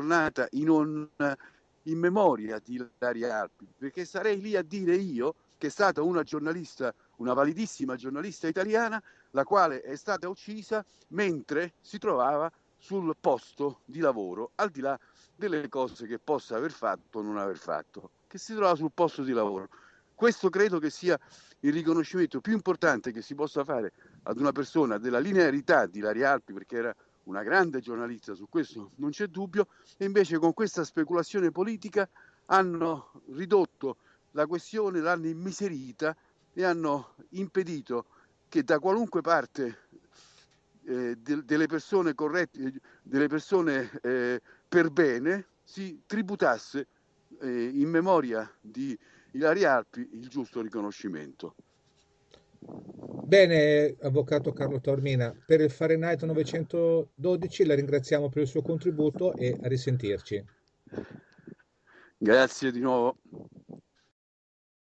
giornata in, on, in memoria di Ilaria Alpi, perché sarei lì a dire io che è stata una giornalista, una validissima giornalista italiana, la quale è stata uccisa mentre si trovava sul posto di lavoro, al di là delle cose che possa aver fatto o non aver fatto, che si trova sul posto di lavoro. Questo credo che sia il riconoscimento più importante che si possa fare ad una persona della linearità di Laria Alpi, perché era una grande giornalista, su questo mm. non c'è dubbio, e invece con questa speculazione politica hanno ridotto la questione, l'hanno immiserita e hanno impedito che da qualunque parte eh, de- delle persone corrette, delle persone eh, per bene, si tributasse eh, in memoria di Ilaria Alpi il giusto riconoscimento. Bene, avvocato Carlo Taormina, per il Fahrenheit 912 la ringraziamo per il suo contributo e a risentirci. Grazie di nuovo.